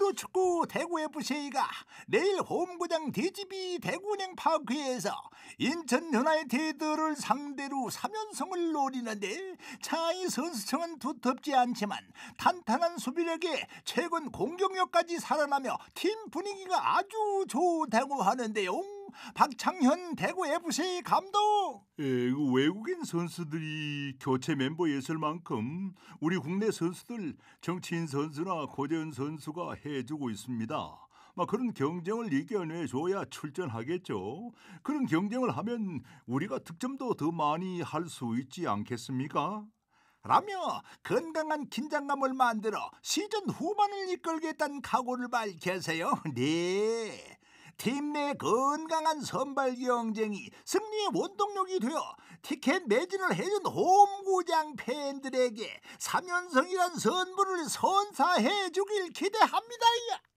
프로축구 대구 FC가 내일 홈구장 대지비 대구은행 파크에서 인천 유나이티드를 상대로 3연승을 노리는데 차이 선수층은 두텁지 않지만 탄탄한 수비력에 최근 공격력까지 살아나며 팀 분위기가 아주 좋다고 하는데요. 박창현 대구 FC 감독. 예, 외국인 선수들이 교체 멤버 예을 만큼 우리 국내 선수들 정치인 선수나 고재현 선수가 해주고 있습니다. 막 그런 경쟁을 이겨내 줘야 출전하겠죠. 그런 경쟁을 하면 우리가 득점도 더 많이 할 수 있지 않겠습니까? 라며 건강한 긴장감을 만들어 시즌 후반을 이끌겠다는 각오를 밝히세요. 네. 팀 내 건강한 선발 경쟁이 승리의 원동력이 되어 티켓 매진을 해준 홈구장 팬들에게 3연승이란 선물을 선사해 주길 기대합니다.